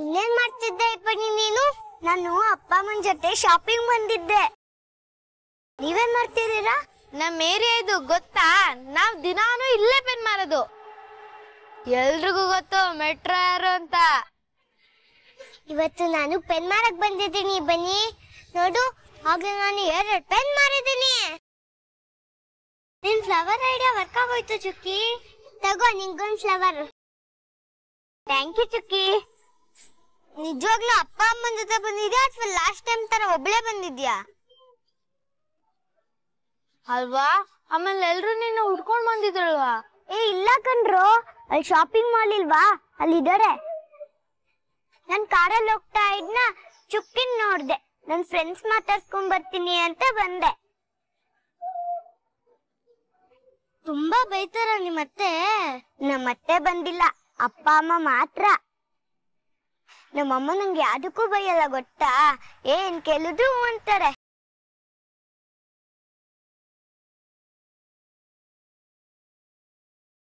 ಇನ್ನೇನ್ ಮಾಡ್ತಿದ್ದೆ ಇಪ್ಪಣಿ ನೀನು ನಾನು ಅಪ್ಪ ಅಮ್ಮನ ಜೊತೆ ಶಾಪಿಂಗ್ ಬಂದಿದ್ದೆ ನೀವೇನ್ ಮಾಡ್ತಿದ್ದೀರಾ ನಮ್ ಏರಿಯಾ ಇದು ಗೊತ್ತಾ ನಾವ್ ದಿನಾನು ಇಲ್ಲೇ ಪೆನ್ ಮಾಡೋದು ಎಲ್ರಿಗೂ ಗೊತ್ತು ಮೆಟ್ರೋ ಯಾರು ಅಂತ ಇವತ್ತು ನಾನು ಪೆನ್ ಮಾರಕ್ ಬಂದಿದ್ದೀನಿ ಬನ್ನಿ ನೋಡು ಹಾಗೆ ನಾನು ಎರಡ್ ಪೆನ್ ಮಾರಿದ್ದೀನಿ ನಿನ್ ಫ್ಲವರ್ ಐಡಿಯಾ ವರ್ಕ್ ಆಗೋಯ್ತು ಚುಕ್ಕಿ ತಗೋ ನಿಂಗೊಂದ್ ಫ್ಲವರ್ ಥ್ಯಾಂಕ್ ಯು ಚುಕ್ಕಿ ನಿಜವಾಗ್ಲೂ ಅಪ್ಪ ಅಮ್ಮನ ಜೊತೆ ಬಂದಿದ್ಯಾ ಅಥವಾ ಲಾಸ್ಟ್ ಟೈಮ್ ತರ ಒಬ್ಳೆ ಬಂದಿದ್ಯಾ ಅಲ್ವಾ ಆಮೇಲೆ ಎಲ್ರು ನಿನ್ನ ಹುಡ್ಕೊಂಡ್ ಬಂದಿದ್ರಲ್ವಾ ಏ ಇಲ್ಲ ಕಣ್ರು ಅಲ್ಲಿ ಶಾಪಿಂಗ್ ಮಾಲ್ ಇಲ್ವಾ ಅಲ್ಲಿ ಇದಾರೆ ನನ್ ಕಾರಲ್ಲಿ ಹೋಗ್ತಾ ಇದ್ನ ಚುಕ್ಕಿನ್ ನೋಡ್ದೆ ನನ್ ಫ್ರೆಂಡ್ಸ್ ಮಾತಾಡ್ಸ್ಕೊಂಡ್ ಬರ್ತೀನಿ ಅಂತ ಬಂದೆ ತುಂಬಾ ಬೈತಾರ ನಿಮ್ಮತ್ತೆ ನಮ್ಮತ್ತೆ ಬಂದಿಲ್ಲ ಅಪ್ಪ ಅಮ್ಮ ಮಾತ್ರ ನಮ್ಮಮ್ಮ ನಂಗೆ ಯಾವುದಕ್ಕೂ ಬೈಯಲ್ಲ ಗೊತ್ತಾ ಏನ್ ಕೇಳಿದ್ರು ಅಂತಾರೆ